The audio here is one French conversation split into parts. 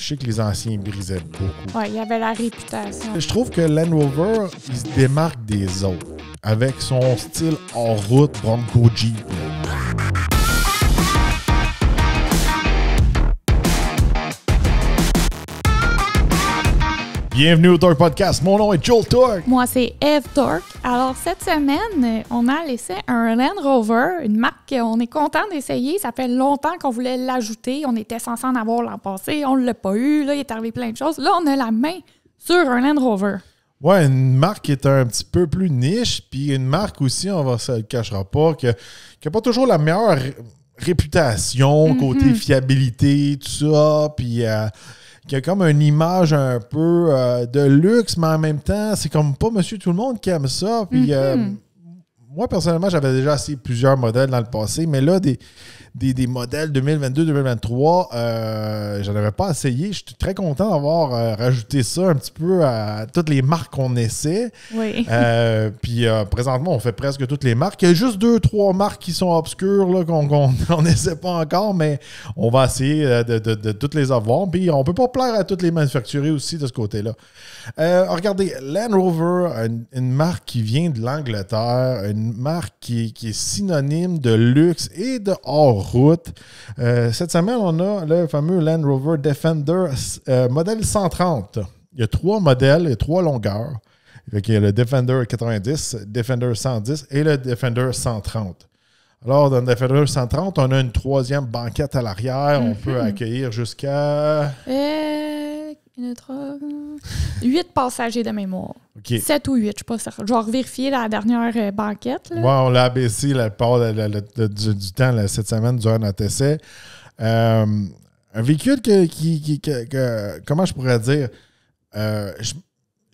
Je sais que les anciens brisaient beaucoup. Ouais, il y avait la réputation. Je trouve que Land Rover, il se démarque des autres avec son style en route Bronco Jeep. Bienvenue au Torque Podcast. Mon nom est Joel Torque. Moi, c'est Eve Torque. Alors, cette semaine, on a laissé un Land Rover, une marque qu'on est content d'essayer. Ça fait longtemps qu'on voulait l'ajouter. On était censé en avoir l'an passé. On ne l'a pas eu. Là, il est arrivé plein de choses. Là, on a la main sur un Land Rover. Ouais, une marque qui est un petit peu plus niche, puis une marque aussi, on va se le cachera pas, qui n'a pas toujours la meilleure réputation, mhm. côté fiabilité, tout ça, puis euh, qui a comme une image un peu euh, de luxe, mais en même temps, c'est comme pas monsieur tout le monde qui aime ça. Puis euh, mm-hmm. moi, personnellement, j'avais déjà essayé plusieurs modèles dans le passé, mais là, des des, modèles 2022-2023. Euh, je avais pas essayé. Je suis très content d'avoir euh, rajouté ça un petit peu à toutes les marques qu'on essaie. Oui. Euh, puis euh, présentement, on fait presque toutes les marques. Il y a juste deux, trois marques qui sont obscures, qu'on n'essaie pas encore, mais on va essayer de, toutes les avoir. Puis on ne peut pas plaire à toutes les manufacturées aussi de ce côté-là. regardez, Land Rover, une, marque qui vient de l'Angleterre, une marque qui, est synonyme de luxe et de or route. Euh, cette semaine, on a le fameux Land Rover Defender euh, modèle 130. Il y a trois modèles, et trois longueurs. Il y a le Defender 90, Defender 110 et le Defender 130. Alors, dans le Defender 130, on a une troisième banquette à l'arrière. On mhm. peut accueillir jusqu'à... Euh, euh, huit passagers de mémoire. Sept ou huit, je ne suis pas sûre. Je vais vérifier la dernière euh, banquette. Là. on l'a abaissé la part du la, du, temps cette semaine durant notre essai. Euh, un véhicule que, qui, comment je pourrais dire, je,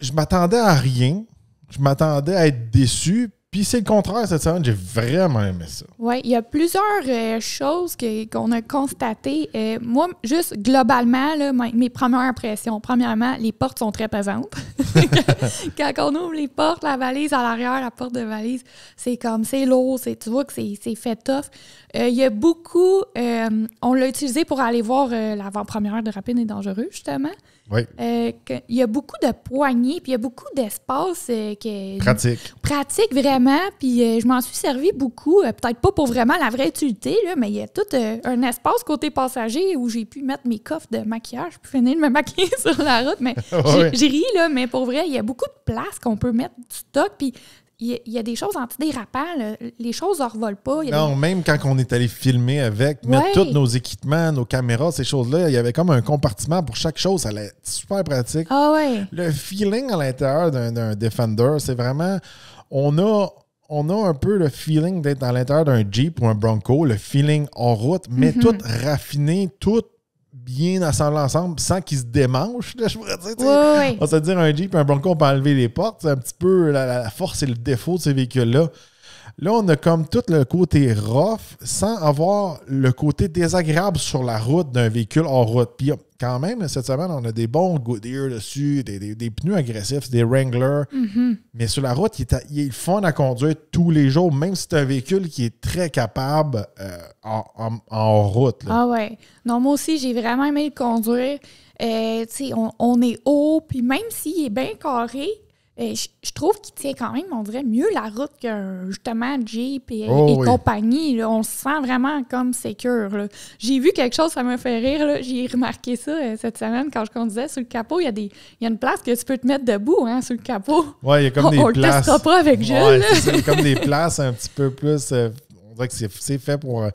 je m'attendais à rien. Je m'attendais à être déçu, puis c'est le contraire cette semaine, j'ai vraiment aimé ça. Oui, il y a plusieurs euh, choses qu'on a constatées. Euh, moi, juste globalement, là, mes premières impressions. Premièrement, les portes sont très pesantes. Quand on ouvre les portes, la valise à l'arrière, la porte de valise, c'est comme, c'est lourd, tu vois que c'est fait tough. Euh, il y a beaucoup, on l'a utilisé pour aller voir l'avant-première heure de Rapide et Dangereux, justement. Euh, il y a beaucoup de poignées, puis il y a beaucoup d'espace. Euh, qui pratique. Pratique, vraiment. Puis euh, je m'en suis servi beaucoup. Peut-être pas pour vraiment la vraie utilité, là, mais il y a tout un espace côté passager où j'ai pu mettre mes coffres de maquillage, puis finir de me maquiller sur la route. Mais j'ai ri, mais pour vrai, il y a beaucoup de places qu'on peut mettre du stock. Puis il y, a des choses des là. Euh, les choses ne revolent pas. non, même quand on est allé filmer avec, mettre tous nos équipements, nos caméras, ces choses-là, il y avait comme un compartiment pour chaque chose. Ça allait être super pratique. Ah le feeling à l'intérieur d'un Defender, c'est vraiment. On a, on a un peu le feeling d'être à l'intérieur d'un Jeep ou un Bronco, le feeling en route, mais mhm. tout raffiné, tout bien assemblés ensemble sans qu'ils se démanchent. je pourrais dire, On se dire un Jeep et un Bronco, on peut enlever les portes. C'est un petit peu la, la, force et le défaut de ces véhicules-là. Là, on a comme tout le côté rough sans avoir le côté désagréable sur la route d'un véhicule en route. Puis quand même, cette semaine, on a des bons Goodyear dessus, des, pneus agressifs, des Wrangler. Mhm. Mais sur la route, il est, il fun à conduire tous les jours, même si c'est un véhicule qui est très capable euh, en, route. Ah ouais. Non, moi aussi, j'ai vraiment aimé le conduire. Euh, tu on, on, est haut, puis même s'il est bien carré, ben, je, trouve qu'il tient quand même, on dirait, mieux la route que justement Jeep et, oh compagnie. On se sent vraiment comme secure. J'ai vu quelque chose, ça m'a fait rire. J'ai remarqué ça euh, cette semaine quand je conduisais. Sur le capot, il y, a des, a une place que tu peux te mettre debout hein, sur le capot. Oui, il y a comme on, des places. pas avec c'est comme des places un petit peu plus. Euh, on dirait que c'est fait pour euh,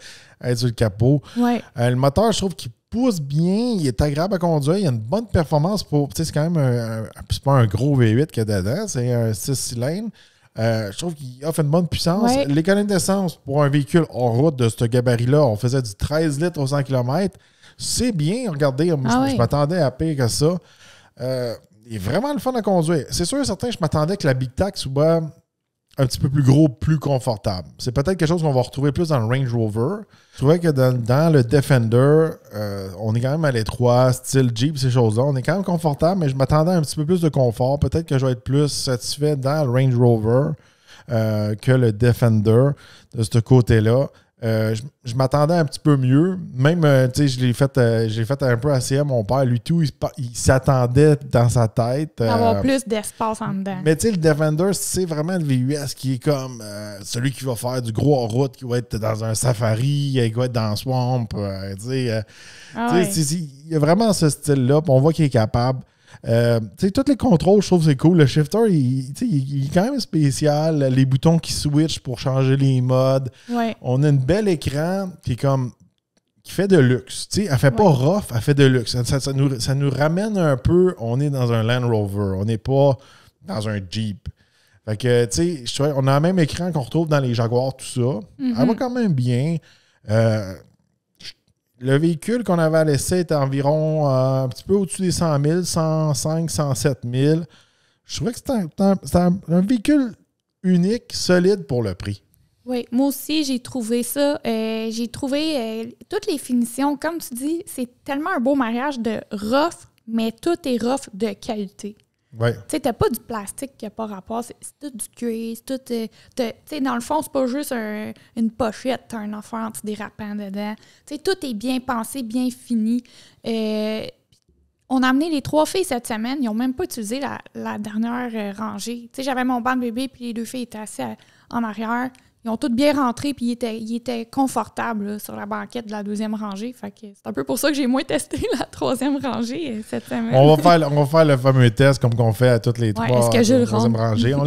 être sur le capot. Ouais. le moteur, je trouve qu'il pousse bien, il est agréable à conduire, il a une bonne performance pour. Tu sais, c'est quand même un. pas un gros V8 qu'il y dedans, c'est un 6 cylindres. Euh, je trouve qu'il offre une bonne puissance. Les L'économie d'essence pour un véhicule en route de ce gabarit-là, on faisait du 13 litres au 100 km. C'est bien, regardez, ah je, m'attendais à pire que ça. Euh, il est vraiment le fun à conduire. C'est sûr, certain, je m'attendais que la Big Tax soit un petit peu plus gros, plus confortable. C'est peut-être quelque chose qu'on va retrouver plus dans le Range Rover. Je trouvais que dans, le Defender, euh, on est quand même à l'étroit, style Jeep, ces choses-là. On est quand même confortable, mais je m'attendais à un petit peu plus de confort. Peut-être que je vais être plus satisfait dans le Range Rover euh, que le Defender de ce côté-là. Euh, je, m'attendais un petit peu mieux. Même, euh, tu sais, je l'ai fait, euh, j'ai fait un peu assez à mon père. Lui, tout, il, s'attendait dans sa tête. Avoir plus d'espace en dedans. Mais tu sais, le Defender, c'est vraiment le VUS qui est comme celui qui va faire du gros en route, qui va être dans un safari, qui va être dans un swamp. tu sais, ah il y a vraiment ce style-là. on voit qu'il est capable. Euh, tous les contrôles, je trouve c'est cool. Le shifter, il, est quand même spécial. Les boutons qui switchent pour changer les modes. On a une belle écran qui est comme qui fait de luxe. sais, elle fait pas rough, elle fait de luxe. Ça, nous, ramène un peu, on est dans un Land Rover, on n'est pas dans un Jeep. Fait on a le même écran qu'on retrouve dans les Jaguars, tout ça. Elle va mm-hmm. quand même bien. Euh, le véhicule qu'on avait laissé est environ euh, un petit peu au-dessus des 100 000, 105, 107 000. Je trouvais que c'était un, véhicule unique, solide pour le prix. Oui, moi aussi, j'ai trouvé ça. Euh, j'ai trouvé euh, toutes les finitions. Comme tu dis, c'est tellement un beau mariage de rough, mais tout est rough de qualité. Ouais. Tu n'as pas du plastique qui n'a pas rapport. C'est tout du cuir, euh, dans le fond, c'est pas juste une pochette, tu as un enfant antidérapant dedans. Tu sais, tout est bien pensé, bien fini. Euh, on a amené les trois filles cette semaine. Ils n'ont même pas utilisé la, dernière euh, rangée. Tu j'avais mon banc de bébé, puis les deux filles étaient assises en arrière ils ont tous bien rentré, puis ils étaient, confortables sur la banquette de la deuxième rangée. c'est un peu pour ça que j'ai moins testé la troisième rangée euh, cette semaine. On va faire, le fameux test comme qu'on fait à toutes les trois. troisième rangée. On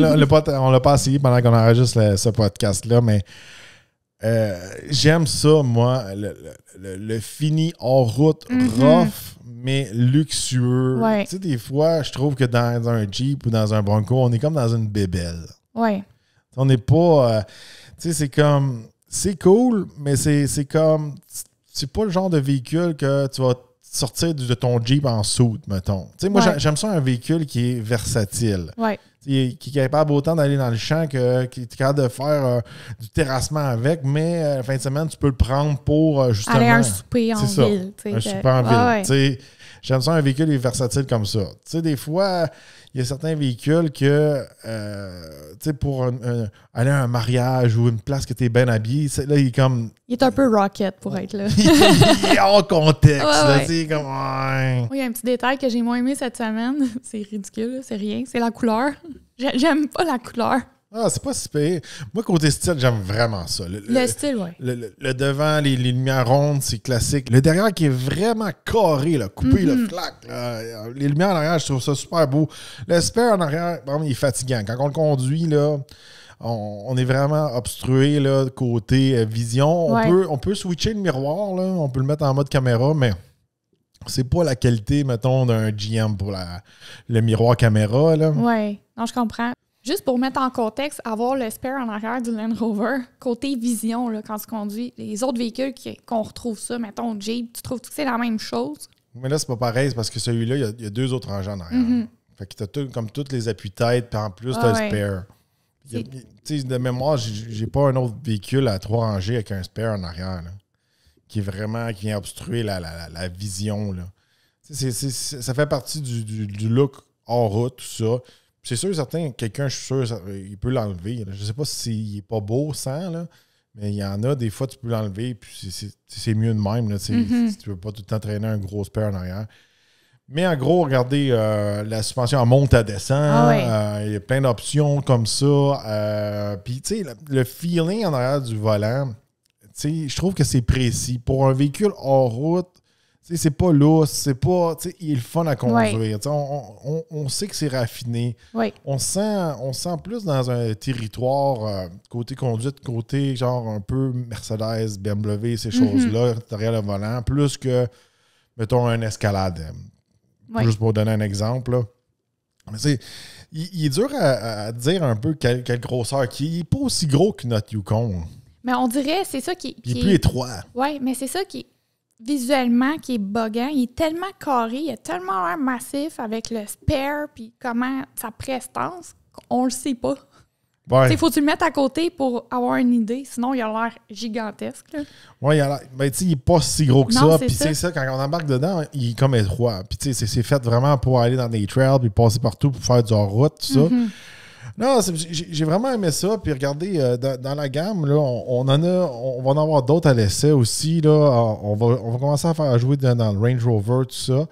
l'a pas, essayé pendant qu'on enregistre ce podcast-là, mais euh, j'aime ça, moi, le, fini en route, mhm. rough, mais luxueux. Tu sais, des fois, je trouve que dans, un Jeep ou dans un Bronco, on est comme dans une bébelle. Ouais. On n'est pas. Euh, tu sais, c'est comme. C'est cool, mais c'est comme. C'est pas le genre de véhicule que tu vas sortir de ton Jeep en soute, mettons. Tu sais, moi, j'aime ça un véhicule qui est versatile. Ouais qui est capable autant d'aller dans le champ que qui capable de faire euh, du terrassement avec, mais euh, fin de semaine, tu peux le prendre pour euh, justement. Aller un souper en Un souper en ville. J'aime ça, un véhicule est versatile comme ça. sais des fois, il y a certains véhicules que, pour sais pour aller à un mariage ou une place que tu es bien habillé, là, il est comme. Il est un peu rocket pour être là. il est hors contexte. il y a un petit détail que j'ai moins aimé cette semaine. C'est ridicule, c'est rien. C'est la couleur. J'aime pas la couleur. Ah, c'est pas super Moi, côté style, j'aime vraiment ça. Le, style, oui. Le, devant, les, lumières rondes, c'est classique. Le derrière qui est vraiment carré, là, coupé, le clac. Mm-hmm. Les lumières en arrière, je trouve ça super beau. Le en arrière, il est fatigant. Quand on le conduit, là, on, est vraiment obstrué là, côté euh, vision. On, peut, on peut switcher le miroir, là. on peut le mettre en mode caméra, mais c'est pas la qualité, mettons, d'un GM pour le miroir caméra. Oui, non, je comprends. Juste pour mettre en contexte, avoir le spare en arrière du Land Rover, côté vision, là, quand tu conduis, les autres véhicules qu'on retrouve ça, mettons Jeep, tu trouves que c'est la même chose? Mais là, c'est pas pareil, parce que celui-là, il y, a deux autres rangées en arrière. Mhm. Fait que tout, comme toutes les appuis-têtes, puis en plus, ah tu t'as le spare. sais, de mémoire, j'ai pas un autre véhicule à trois rangées avec un spare en arrière qui vraiment qui a obstrué la, vision. Là. ça fait partie du, look hors route, tout ça. C'est sûr, certains quelqu'un, je suis sûr, il peut l'enlever. Je sais pas s'il n'est pas beau sans, là, mais il y en a, des fois, tu peux l'enlever, puis c'est mieux de même. si mm-hmm. tu ne peux pas tout le temps traîner un gros spur en arrière. Mais en gros, regardez, euh, la suspension en monte à descend. Ah euh, il y a plein d'options comme ça. Euh, tu sais, le, feeling en arrière du volant, je trouve que c'est précis. Pour un véhicule hors route, c'est pas lousse, c'est pas. Il est le fun à conduire. On, sait que c'est raffiné. On sent on sent plus dans un territoire euh, côté conduite, côté genre un peu Mercedes, BMW, ces mhm. choses-là, derrière le volant, plus que, mettons, un escalade. Juste pour donner un exemple. Il, est dur à, dire un peu quelle, grosseur qui Il n'est pas aussi gros que notre Yukon. Mais on dirait, c'est ça qui, qui il est plus étroit. Oui, mais c'est ça qui, visuellement, qui est bogan. Il est tellement carré, il a tellement l'air massif avec le spare, puis comment sa prestance, on le sait pas. Il faut que tu le mettes à côté pour avoir une idée, sinon il a l'air gigantesque. Oui, il a l'air. Ben, sais, il n'est pas si gros que ça. Puis c'est ça. quand on embarque dedans, il est comme étroit. Puis c'est fait vraiment pour aller dans des trails, puis passer partout, pour faire du hors-route, tout ça. Mm-hmm. Non, j'ai vraiment aimé ça. Puis regardez, euh, dans, la gamme, on, on va en avoir d'autres à l'essai aussi. Là. On, va, commencer à, faire, jouer dans, le Range Rover, tout ça.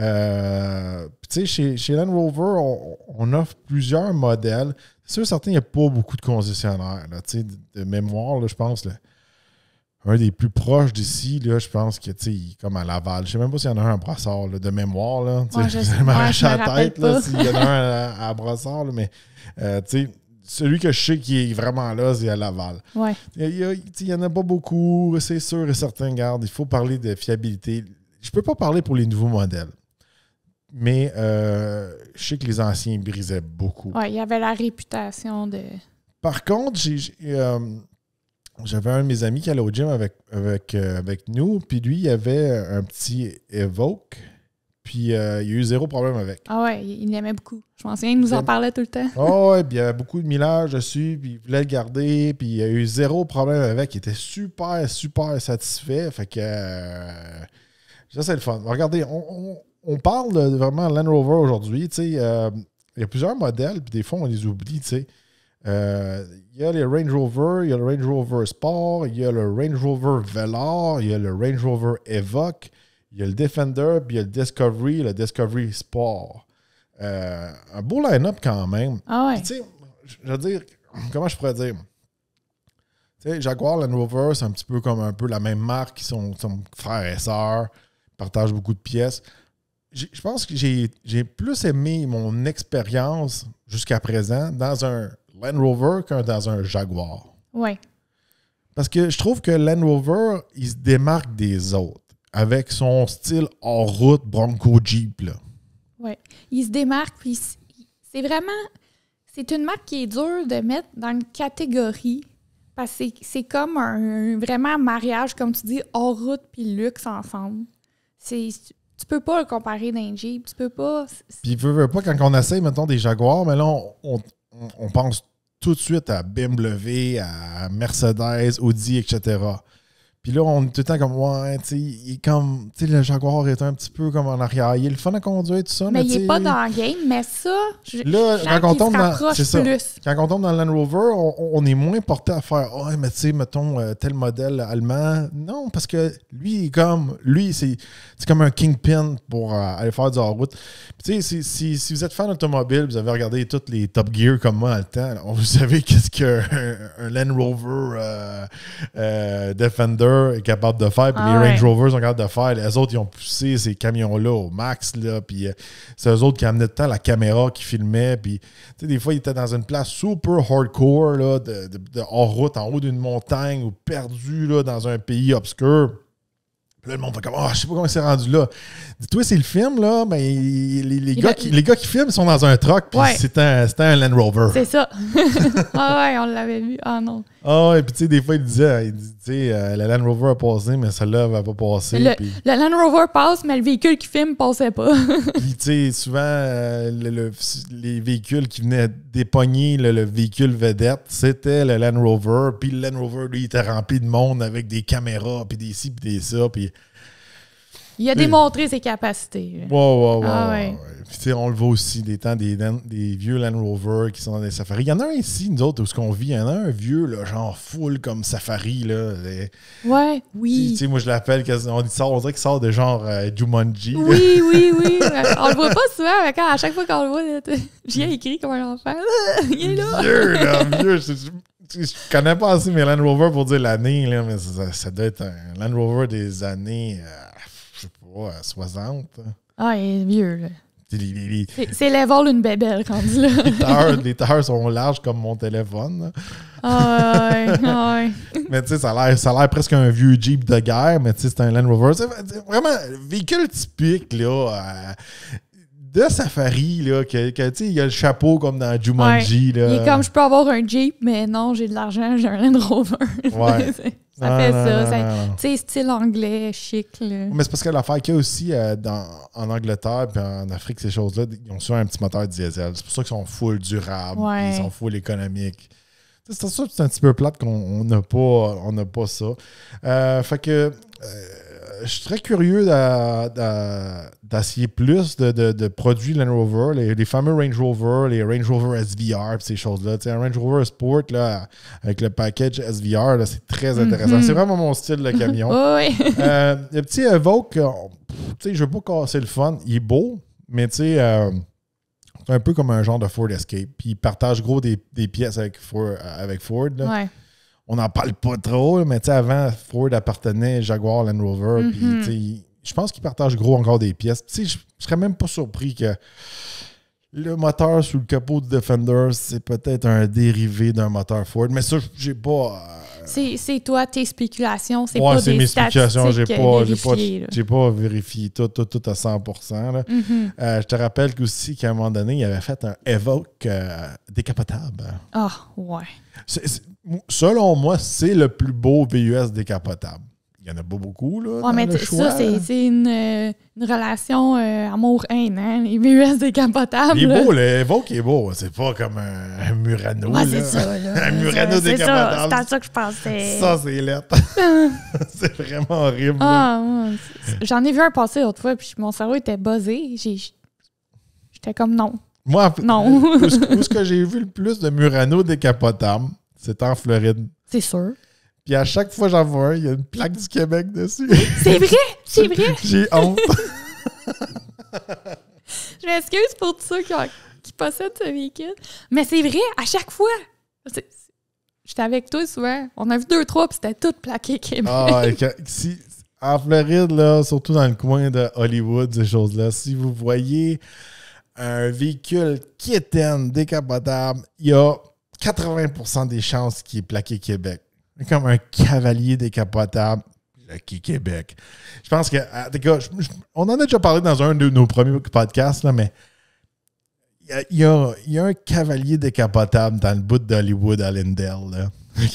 Euh, tu sais, chez, Land Rover, on, offre plusieurs modèles. C'est sûr, certains, il n'y a pas beaucoup de concessionnaires. Là, de, de mémoire, je pense. Là un des plus proches d'ici, là, je pense que tu comme à Laval. Je sais même pas s'il y en a un à Brassard de mémoire. Là, je, s'il y en a un à, Brossard. mais euh, Celui que je sais qui est vraiment là, c'est à Laval. Ouais. Il n'y en a pas beaucoup, c'est sûr et certain. il faut parler de fiabilité. Je peux pas parler pour les nouveaux modèles, mais euh, je sais que les anciens brisaient beaucoup. Oui, il y avait la réputation de. Par contre, j'ai, euh, j'avais un de mes amis qui allait au gym avec, avec, euh, avec nous, puis lui, il avait un petit Evoke, puis euh, il a eu zéro problème avec. Ah ouais, il l'aimait beaucoup. Je m'en souviens, il nous en parlait tout le temps. Ah ouais, puis il y avait beaucoup de millage dessus, puis il voulait le garder, puis il a eu zéro problème avec. Il était super, super satisfait. Fait que. Euh, ça, c'est le fun. Regardez, on, on, vraiment parle de vraiment Land Rover aujourd'hui. Tu sais, il y a plusieurs modèles, puis des fois, on les oublie, tu sais. Euh, il y a les Range Rover, il y a le Range Rover Sport, il y a le Range Rover Velar, il y a le Range Rover Evoque, il y a le Defender, puis il y a le Discovery, le Discovery Sport. Euh, un beau line-up quand même. Ah Tu sais, je veux dire, comment je pourrais dire? Tu sais, Jaguar Land Rover, c'est un petit peu comme un peu la même marque, ils sont, frères et sœurs, partagent beaucoup de pièces. Je pense que j'ai plus aimé mon expérience jusqu'à présent dans un Land Rover qu'un dans un Jaguar. Oui. Parce que je trouve que Land Rover, il se démarque des autres avec son style hors route Bronco Jeep. Oui. Il se démarque, puis c'est vraiment. C'est une marque qui est dure de mettre dans une catégorie parce que c'est comme un, vraiment mariage, comme tu dis, hors route puis luxe ensemble. C'est tu peux pas le comparer d'un Jeep, tu peux pas. Puis veux, pas quand on essaye mettons des Jaguars, mais là on, on, pense tout de suite à BMW, à Mercedes, Audi, etc. Puis là, on est tout le temps comme, ouais, tu sais, il est comme, tu sais, le Jaguar est un petit peu comme en arrière. Il est le fun à conduire, tout ça. Mais, il n'est pas dans le game, mais ça, je, là, je quand, on ça, quand on tombe dans le Land Rover, on, est moins porté à faire, oh, mais tu sais, mettons, euh, tel modèle allemand. Non, parce que lui, il est comme, lui, c'est comme un kingpin pour euh, aller faire du hors-route. tu sais, si, si, vous êtes fan automobile, vous avez regardé toutes les Top Gear comme moi à le temps, vous savez qu'est-ce qu'un Land Rover euh, Defender est capable de faire, puis ah les Range Rovers sont capables de faire. Les autres, ils ont poussé ces camions-là au max, là, puis euh, c'est eux autres qui amenaient de temps la caméra qui filmait, puis des fois, ils étaient dans une place super hardcore, là, de, route, en haut d'une montagne, ou perdu là, dans un pays obscur là, le monde va comme, ah, je sais pas comment c'est rendu là. Dis-toi, c'est le film, là, mais ben, les, les, gars, qui, les gars qui filment sont dans un truck, puis c'était un, Land Rover. C'est ça. ah ouais, on l'avait vu. Ah non. Ah ouais, puis tu sais, des fois, il disait, tu sais, euh, le la Land Rover a passé, mais celle-là va pas passer. Le, Land Rover passe, mais le véhicule qui filme passait pas. puis tu sais, souvent, euh, les véhicules qui venaient dépogner le, véhicule vedette, c'était le Land Rover, puis le Land Rover, lui, il était rempli de monde avec des caméras, puis des ci, puis des ça, puis il a démontré ses capacités. Wow, wow, wow. Ah, ouais. Puis, on le voit aussi des temps des, des vieux Land Rover qui sont dans des safaris. Il y en a un ici, nous autres, où ce qu'on vit, il y en a un vieux, genre full comme safari. Là, Ouais, oui. Tu sais, moi, je l'appelle, on, dit ça, on dirait qu'il sort de genre euh, Jumanji. Oui, oui, oui. on le voit pas souvent, mais quand, à chaque fois qu'on le voit, ai écrit comme un enfant. il est là. Vieux, là, vieux. Je, je, connais pas assez mes Land Rover pour dire l'année, là, mais ça, doit être un Land Rover des années. Euh, ouais, 60. Hein. Ah, il est vieux, là. C'est level une bébelle, quand dit là. les, terres les sont larges comme mon téléphone. Ah, ah ouais, Mais tu sais, ça a l'air presque un vieux Jeep de guerre, mais tu sais, c'est un Land Rover. vraiment véhicule typique, là. Euh, de safari, là, que, que tu sais, il y a le chapeau comme dans Jumanji. Là. Il est comme, je peux avoir un Jeep, mais non, j'ai de l'argent, j'ai un Land Rover. ouais. Ça fait ça. Tu sais, style anglais, chic. Là. Mais c'est parce que l'affaire qu'il y a aussi euh, dans, en Angleterre puis en Afrique, ces choses-là, ils ont souvent un petit moteur diesel. C'est pour ça qu'ils sont full durable, ils sont full économiques. C'est ça, c'est un petit peu plate qu'on n'a pas, pas ça. Euh, fait que. Euh, je suis très curieux d'essayer plus de, produits Land Rover, les, fameux Range Rover, les Range Rover SVR, ces choses-là. Un Range Rover Sport là, avec le package SVR, c'est très mhm. intéressant. C'est vraiment mon style de camion. oui. Euh, le petit Evoque, euh, euh, je ne veux pas casser le fun. Il est beau, mais tu sais. c'est un peu comme un genre de Ford Escape. Puis partage gros des, pièces avec Ford. Avec Ford on n'en parle pas trop, mais tu sais avant, Ford appartenait à Jaguar Land Rover. Mhm. je pense qu'ils partagent gros encore des pièces. Je, je serais même pas surpris que le moteur sous le capot de Defender, c'est peut-être un dérivé d'un moteur Ford. Mais ça, j'ai pas. Euh, c'est toi, tes spéculations. C'est ouais, pas des mes spéculations. J'ai pas, pas, vérifié tout, tout, tout à 100 mhm. euh, Je te rappelle aussi qu'à un moment donné, il avait fait un Evoque euh, décapotable. Ah, ouais selon moi, c'est le plus beau VUS décapotable. Il y en a pas beaucoup, là. Ouais, mais le choix, ça, c'est une, euh, une, relation euh, amour-haine, hein? Les VUS décapotables. Il est beau, qui est beau. C'est pas comme un, Murano. Ah, c'est ça, là. un Murano décapotable. C'est à ça que je pensais. Ça, c'est lettre. Ah. c'est vraiment horrible. Ah, j'en ai vu un passer l'autre fois, puis mon cerveau était buzzé. J'étais comme non. Moi, non. où, est ce que j'ai vu le plus de Murano décapotable, c'est en Floride. C'est sûr. Puis à chaque fois que j'en vois un, il y a une plaque du Québec dessus. C'est vrai! C'est vrai! J'ai honte. Je m'excuse pour tous ceux qui, possèdent ce véhicule. Mais c'est vrai, à chaque fois. J'étais avec toi souvent. On a vu deux, trois, puis c'était tout plaqué Québec. Ah, en Floride, là, surtout dans le coin de Hollywood, ces choses-là, si vous voyez un véhicule kitten décapotable, il y a 80% des chances qu'il est plaqué Québec. Comme un cavalier décapotable, plaqué Québec. Je pense que, en tout cas, on en a déjà parlé dans un de nos premiers podcasts, mais il y, a, un cavalier décapotable dans le bout d'Hollywood à Lindell.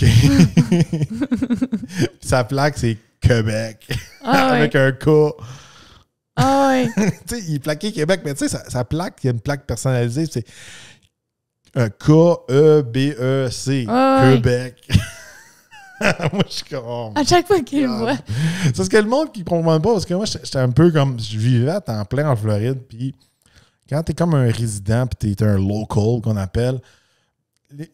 Sa plaque, c'est Québec. Ah Avec un coup. Ah il est plaqué Québec, mais tu sais, sa, sa, plaque, il y a une plaque personnalisée. C'est euh, K-E-B-E-C. Ah Québec. moi, je suis comme. à chaque fois qu'il voit. C'est ce que le monde qui comprend pas, parce que moi, j'étais un peu comme. Je vivais à temps plein en Floride, puis quand t'es comme un résident, puis t'es un local, qu'on appelle,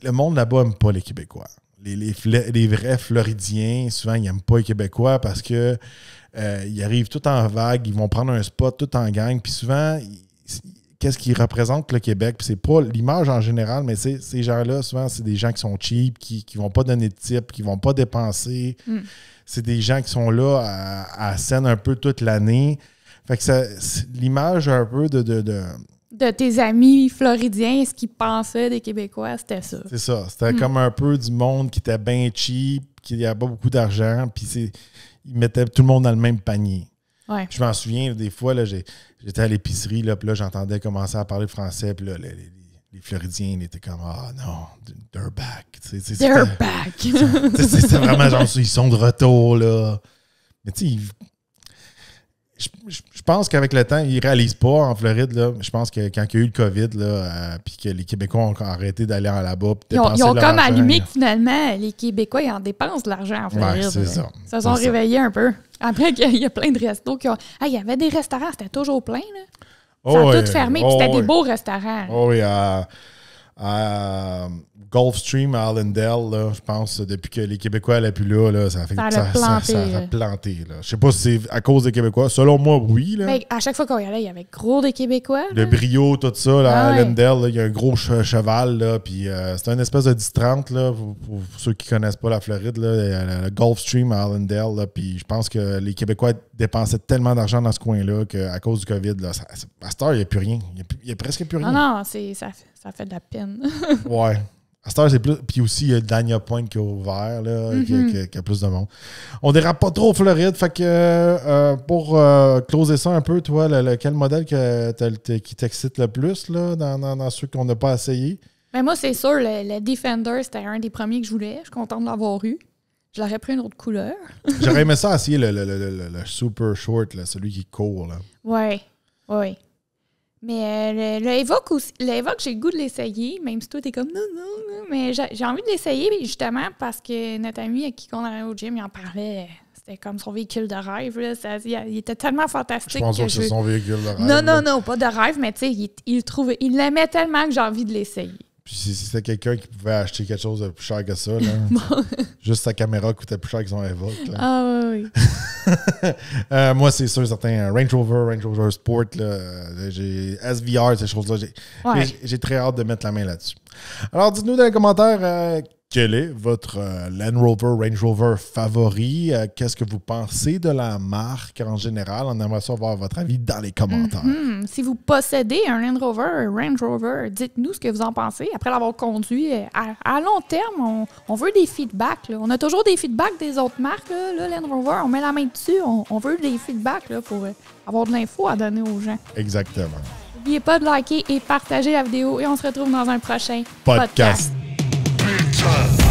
le monde là-bas aime pas les Québécois. Les, les, vrais Floridiens, souvent, ils n'aiment pas les Québécois parce que euh, ils arrivent tout en vague, ils vont prendre un spot tout en gang, puis souvent, ils, qu'est-ce qui représente le Québec. c'est pas l'image en général, mais ces gens-là, souvent, c'est des gens qui sont cheap, qui vont pas donner de type, qui vont pas dépenser. Hmm. C'est des gens qui sont là à, scène un peu toute l'année. Fait que l'image un peu de, de, tes amis floridiens, ce qu'ils pensaient des Québécois, c'était ça. C'est ça. C'était hmm. comme un peu du monde qui était bien cheap, qui avait pas beaucoup d'argent, puis ils mettaient tout le monde dans le même panier. Je m'en souviens, des fois, j'étais à l'épicerie, là, puis là, j'entendais commencer à parler français, puis là, les, les, les Floridiens, ils étaient comme Ah non, they're back. They're back. C'était vraiment genre, ils sont de retour, là. Mais tu sais, je, pense qu'avec le temps, ils ne réalisent pas en Floride. Là. Je pense que quand il y a eu le COVID, là, euh, puis que les Québécois ont arrêté d'aller en là-bas. Ils ont, ils ont comme allumé que finalement, les Québécois, en dépensent de l'argent en Floride. ça. Ils se sont réveillés un peu. Après il y a plein de restos qui ont. Ah, il y avait des restaurants, c'était toujours plein. Là. Ils sont tous fermés. fermé, puis oh, c'était des beaux restaurants. Oh, oui, euh, Gulfstream à Allendale, je pense, depuis que les Québécois n'allaient plus là, ça fait ça, a planté. Je sais pas si c'est à cause des Québécois. Selon moi, oui. Mais à chaque fois qu'on y allait, il y avait gros des Québécois. Le brio, tout ça, là, il y a un gros cheval. Euh, c'est une espèce de 10 pour, ceux qui ne connaissent pas la Floride, là, euh, le Gulfstream à Allendale. je pense que les Québécois dépensaient tellement d'argent dans ce coin-là qu'à cause du COVID, là, à cette heure, il n'y a plus rien. Il n'y a, presque plus rien. Ah non, non, ça, ça fait de la peine. ouais. À c'est plus. Puis aussi, il y a Daniel Point qui est ouvert, là, mhm. qui, a plus de monde. On dérape pas trop Floride. Fait que euh, euh, pour euh, closer ça un peu, toi, quel modèle qui t'excite le plus là, dans, ceux qu'on n'a pas essayé? Mais ben, moi, c'est sûr, le, Defender, c'était un des premiers que je voulais. Je suis content de l'avoir eu. Je l'aurais pris une autre couleur. J'aurais aimé ça essayer le, super short, là, celui qui court. Là. Ouais. Oui. Mais l'évoque euh, le, j'ai le goût de l'essayer, même si toi, t'es comme non, non, non. Mais j'ai envie de l'essayer, justement, parce que notre ami à qui on allait au gym, il en parlait. C'était comme son véhicule de rêve. il était tellement fantastique. Je pense que, c'est son véhicule Non, non, non, pas de rêve, mais tu sais, il, il l'aimait tellement que j'ai envie de l'essayer. Puis si c'était quelqu'un qui pouvait acheter quelque chose de plus cher que ça, là, juste sa caméra coûtait plus cher qu'ils ont Evoque. Ah oui, oui. Euh, moi, c'est sûr, certains euh, Range Rover, Range Rover Sport, euh, j'ai SVR, ces choses-là. J'ai, j'ai très hâte de mettre la main là-dessus. Alors, dites-nous dans les commentaires euh, quel est votre euh, Land Rover, Range Rover favori? Euh, qu'est-ce que vous pensez de la marque en général? On aimerait savoir votre avis dans les commentaires. Mhm. Si vous possédez un Land Rover, Range Rover, dites-nous ce que vous en pensez. Après l'avoir conduit euh, à, long terme, on, veut des feedbacks. On a toujours des feedbacks des autres marques. Land Rover, on met la main dessus. On, veut des feedbacks pour avoir de l'info à donner aux gens. Exactement. N'oubliez pas de liker et partager la vidéo et on se retrouve dans un prochain podcast. time.